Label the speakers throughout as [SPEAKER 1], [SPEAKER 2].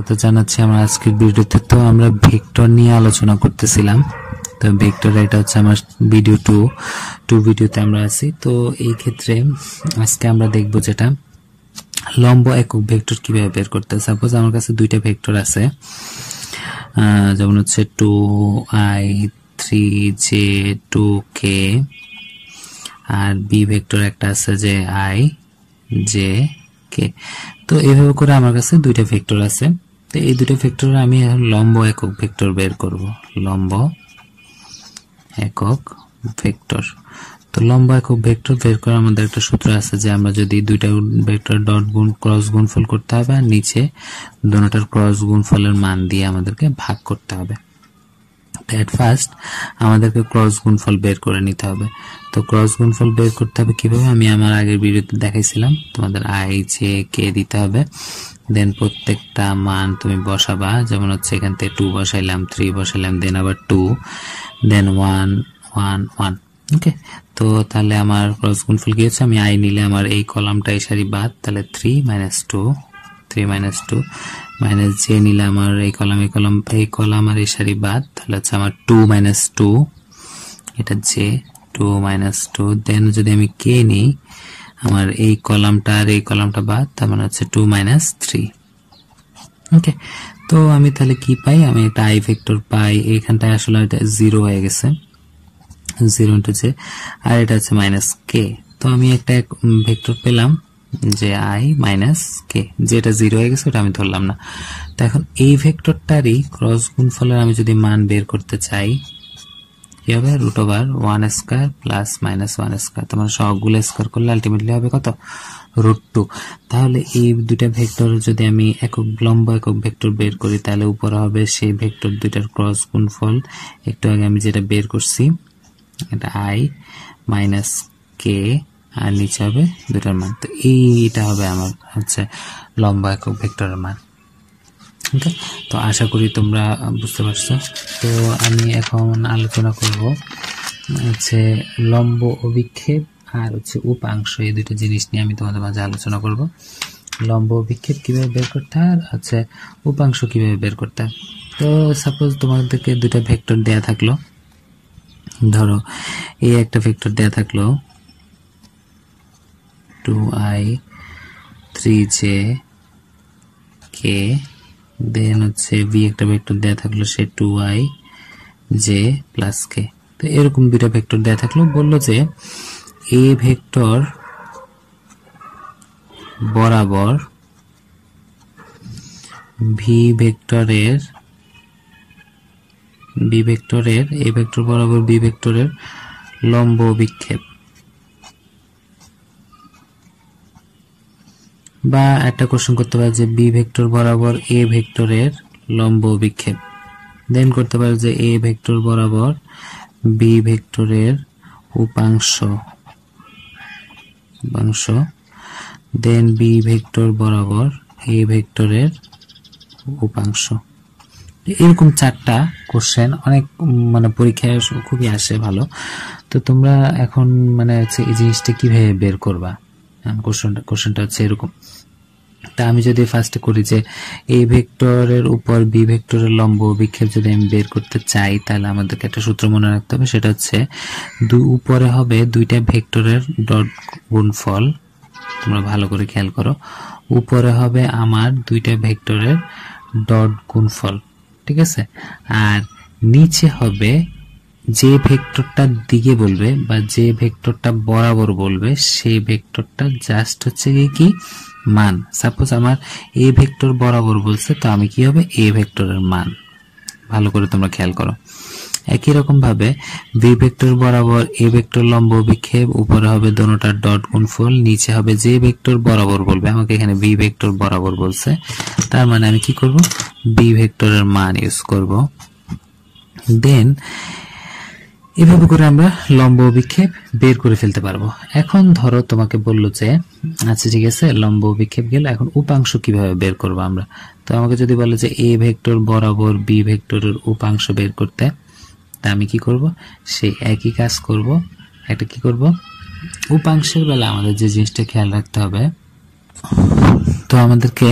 [SPEAKER 1] স্বাগত জানাচ্ছি আমার আজকের ভিডিওতে তো আমরা ভেক্টর নিয়ে আলোচনা করতেছিলাম তো ভেক্টর এটা হচ্ছে আমার ভিডিও টু টু ভিডিওতে আমরা আছি তো এই ক্ষেত্রে আজকে আমরা দেখব যেটা লম্ব একক ভেক্টর কিভাবে বের করতে সাপোজ আমার কাছে দুইটা ভেক্টর আছে যেমন হচ্ছে two I three J two K আর বি ভেক্টর একটা আছে যে আই জে কে তো এইভাবে করে আমার কাছে দুইটা ভেক্টর আছে তো এই দুটো ভেক্টর আমি লম্ব একক ভেক্টর বের করব লম্ব একক ভেক্টর তো লম্ব একক ভেক্টর বের করার আমাদের একটা সূত্র আছে যে আমরা যদি দুইটা ভেক্টর ডট গুণ ক্রস গুণফল করতে হবে আর নিচে দুটার ক্রস গুণফলের মান দিয়ে আমাদেরকে ভাগ করতে হবে তো অ্যাট ফার্স্ট আমাদেরকে ক্রস গুণফল বের করে নিতে হবে তো ক্রস গুণফল বের করতে হবে কিভাবে আমি আমার আগের ভিডিওতে দেখাইছিলাম তোমাদের আই জে কে দিতে হবে দেন প্রত্যেকটা মান তুমি বসাবা যেমন হচ্ছে এখান থেকে টু বসাইলাম থ্রি বসাইলাম দেন আবার two then one one one okay তো তাহলে আমার ক্রস গুণফুল কি হচ্ছে আমি আই নিলে আমার এই কলামটা এই সারি বাদ তাহলে three minus two three minus two minus J নিলে আমার এই কলাম এই কলাম এই কলাম আর এই সারি বাদ তাহলে হচ্ছে আমার টু মাইনাস টু এটা J two minus two then যদি আমি কে নিই আমার এই কলামটা আর এই কলামটা বাদ তার মানে হচ্ছে টু মাইনাস থ্রি ওকে তো আমি তাহলে কি পাই আমি একটা আই ভেক্টর পাই এইখানটায় আসলে এটা জিরো হয়ে গেছে জিরো ইন্টু আর এটা হচ্ছে মাইনাস কে তো আমি একটা ভেক্টর পেলাম যে আই মাইনাস কে যেটা জিরো হয়ে গেছে ওটা আমি ধরলাম না তো এখন এই ভেক্টরটারই ক্রস গুণফলের আমি যদি মান বের করতে চাই কি হবে root over one square plus minus one square তোমার সবগুলো স্কোয়ার করলে আলটিমেটলি হবে কত রুট টু তাহলে এই দুইটা ভেক্টর যদি আমি একক লম্ব একক ভেক্টর বের করি তাহলে উপরে হবে সেই ভেক্টর দুইটার ক্রস গুণফল একটু আগে আমি যেটা বের করছি এটা আই মাইনাস কে আর নিচে হবে দুটার মান তো এইটা হবে আমার হচ্ছে লম্বা একক ভেক্টরের মান ওকে তো আশা করি তোমরা বুঝতে পারছো তো আমি এখন আলোচনা করব হচ্ছে লম্ব অভিক্ষেপ আর হচ্ছে উপাংশ এই দুটো জিনিস নিয়ে আমি তোমাদের মাঝে আলোচনা করব লম্ব অভিক্ষেপ কীভাবে বের করতে আর হচ্ছে উপাংশ কীভাবে বের করতে হয় তো সাপোজ তোমাদেরকে দুটা ভেক্টর দেয়া থাকলো ধরো এই একটা ভেক্টর দেয়া থাকলো two I three J K then হচ্ছে ভি একটা ভেক্টর দেয়া থাকলো সে two I J plus K তো এরকম দুটা ভেক্টর দেয়া থাকলো বলল যে এ ভেক্টর বরাবর ভি ভেক্টরের বি ভেক্টরের এ ভেক্টর বরাবর বি ভেক্টরের লম্ব বিক্ষেপ বা একটা কোশ্চেন করতে পারে যে বি ভেক্টর বরাবর এ ভেক্টরের লম্ব বিক্ষেপ দেন করতে পারে যে এ ভেক্টর বরাবর বি ভেক্টরের উপাংশ উপাংশ দেন বি ভেক্টর বরাবর এ ভেক্টরের উপাংশ এরকম চারটা কোশ্চেন অনেক মানে পরীক্ষায় খুবই আসে ভালো তো তোমরা এখন মানে হচ্ছে এই জিনিসটা কিভাবে বের করবা কোশ্চেনটা কোশ্চেনটা হচ্ছে এরকম তা আমি যদি ফার্স্টে করি যে এ ভেক্টরের উপর বি ভেক্টরের লম্ব বিক্ষেপ যদি আমি বের করতে চাই তাহলে আমাদেরকে একটা সূত্র মনে রাখতে হবে সেটা হচ্ছে দু উপরে হবে দুইটা ভেক্টরের ডট গুণফল তোমরা ভালো করে খেয়াল করো উপরে হবে আমার দুইটা ভেক্টরের ডট গুণফল ঠিক আছে আর নিচে হবে যে ভেক্টরটার দিকে বলবে বা যে ভেক্টরটা বরাবর বলবে সেই ভেক্টরটা জাস্ট হচ্ছে কি কি মান সাপোজ আমার এ ভেক্টর বরাবর বলছে তো আমি কি হবে এ ভেক্টরের মান ভালো করে তোমরা খেয়াল করো একই রকম ভাবে বি ভেক্টর বরাবর এ ভেক্টর লম্ব বিক্ষেপ উপরে হবে দোনোটার ডট গুণফল নিচে হবে যে ভেক্টর বরাবর বলবে আমাকে এখানে বি ভেক্টর বরাবর বলছে তার মানে আমি কি করব বি ভেক্টরের মান ইউজ করব দেন এভাবে করে আমরা লম্ব অভিক্ষেপ বের করে ফেলতে পারবো এখন ধরো তোমাকে বললো যে আচ্ছা ঠিক আছে লম্ব অভিক্ষেপ গেলে এখন উপাংশ কিভাবে বের করব আমরা তো আমাকে যদি বলে যে এ ভেক্টর বরাবর বি ভেক্টরের উপাংশ বের করতে তা আমি কি করব সেই একই কাজ করব একটা কি করব উপাংশের বেলা আমাদের যে জিনিসটা খেয়াল রাখতে হবে তো আমাদেরকে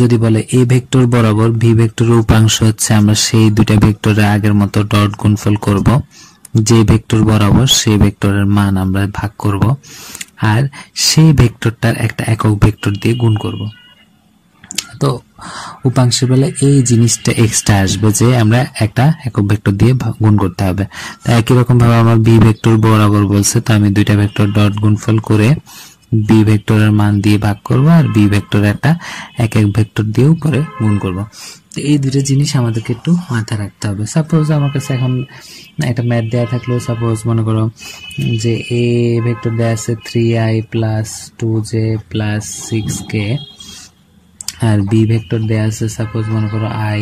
[SPEAKER 1] যদি বলে এ ভেক্টর বরাবর ভি ভেক্টরের উপাংশ হচ্ছে আমরা সেই দুইটা ভেক্টরে আগের মতো ডট গুণফল করব যে ভেক্টর বরাবর সেই ভেক্টরের মান আমরা ভাগ করব আর সেই ভেক্টরটার একটা একক ভেক্টর দিয়ে গুণ করব তো উপাংশে বেলা এই জিনিসটা এক্সট্রা আসবে যে আমরা একটা একক ভেক্টর দিয়ে গুণ করতে হবে তা একই রকমভাবে আমার বি ভেক্টর বরাবর বলছে তো আমি দুইটা ভেক্টর ডট গুণফল করে বি ভেক্টরের মান দিয়ে ভাগ করব আর বি ভেক্টর একটা এক এক ভেক্টর দিয়েও পরে গুণ করব তো এই দুটো জিনিস আমাদেরকে একটু মাথায় রাখতে হবে সাপোজ আমার কাছে এখন একটা ম্যাথ দেওয়া থাকলেও সাপোজ মনে করো যে এ ভেক্টর দেওয়া আছে three I plus two J plus six K আর বি ভেক্টর দেওয়া আছে সাপোজ মনে করো I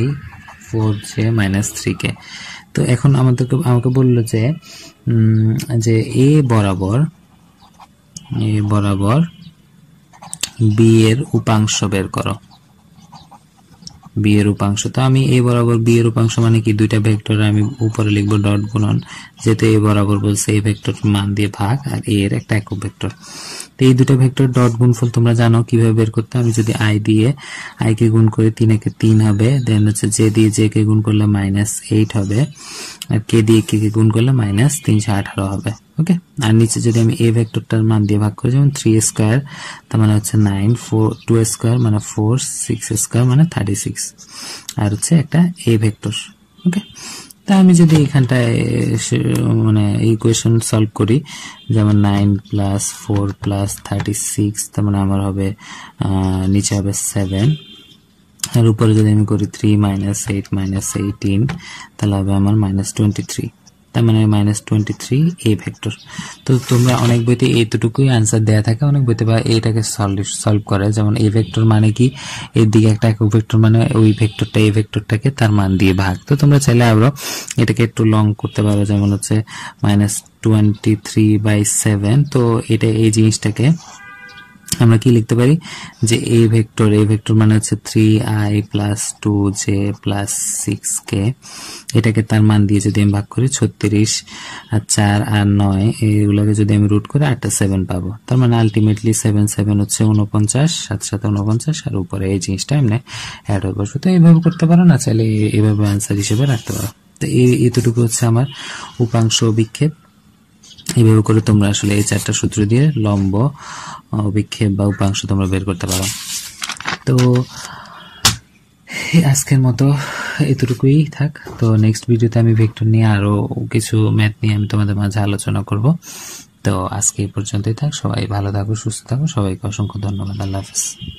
[SPEAKER 1] four J minus three K তো এখন আমাদেরকে আমাকে বললো যে যে এ বরাবর বরাবর বি এর উপাংশ বের করো বি এর উপাংশ তো আমি এই বরাবর বিয়ের উপাংশ মানে কি দুইটা ভেক্টর আমি উপরে লিখব ডট গুণন যেহেতু এই বরাবর বলছে এই ভেক্টর মান দিয়ে ভাগ আর এর একটা একক ভেক্টর তো এই দুটো ভেক্টর ডট গুণফল তোমরা জানো কিভাবে বের করতে আমি যদি আই দিয়ে আই কে গুণ করে তিন একে তিন হবে দেন হচ্ছে জে দিয়ে জে কে গুণ করলে মাইনাস এইট হবে আর কে দিয়ে কে কে গুণ করলে মাইনাস তিনশো আঠারো হবে ওকে আর নিচে যদি আমি এ ভেক্টরটার মান দিয়ে ভাগ করি যেমন থ্রি স্কোয়ার তার মানে হচ্ছে নাইন ফোর টু স্কোয়ার মানে ফোর সিক্স স্কোয়ার মানে থার্টি সিক্স আর হচ্ছে একটা এ ভেক্টর ওকে তা আমি যদি এখানটায় মানে ইকুয়েশন সলভ করি যেমন nine plus four plus thirty six তার মানে আমার হবে নিচে হবে সেভেন আর উপরে যদি আমি করি three minus eight minus eighteen তাহলে হবে আমার মাইনাস টোয়েন্টি থ্রি তার মানে minus twenty three A vector তো তোমরা অনেক বইতে এই দুটুকুই আনসার দেওয়া থাকে অনেক বইতে বা এটাকে সলভ সলভ করে যেমন এ ভেক্টর মানে কি এর দিকে একটা একক ভেক্টর মানে ওই ভেক্টরটা এই ভেক্টরটাকে তার মান দিয়ে ভাগ তো তোমরা চাইলে আবারও এটাকে একটু লং করতে পারো যেমন হচ্ছে minus twenty three by seven তো এটা এই জিনিসটাকে আমরা কি লিখতে পারি যে এ ভেক্টর এ ভেক্টর মানে হচ্ছে three I plus two J plus six K এটাকে তার মান দিয়ে যদি আমি ভাগ করি ছত্রিশ আর চার আর নয় এগুলোকে যদি আমি রুট করে আটটা সেভেন পাবো তার মানে আলটিমেটলি সেভেন সেভেন হচ্ছে উনপঞ্চাশ সাত সাত উনপঞ্চাশ আর উপরে এই জিনিসটা এমনি অ্যাড হয়ে বসবো তো এইভাবে করতে পারো না চাইলে এইভাবে অ্যান্সার হিসেবে রাখতে পারো তো এই এতটুকু হচ্ছে আমার উপাংশ বিক্ষেপ এইভাবে করে তোমরা আসলে এই চারটা সূত্র দিয়ে লম্ব অভিক্ষেপ বা উপাংশ তোমরা বের করতে পারো তো আজকের মতো এতটুকুই থাক তো নেক্সট ভিডিওতে আমি ভেক্টর নিয়ে আরও কিছু ম্যাথ নিয়ে আমি তোমাদের মাঝে আলোচনা করব তো আজকে এই পর্যন্তই থাক সবাই ভালো থাকো সুস্থ থাকো সবাইকে অসংখ্য ধন্যবাদ আল্লাহ হাফিজ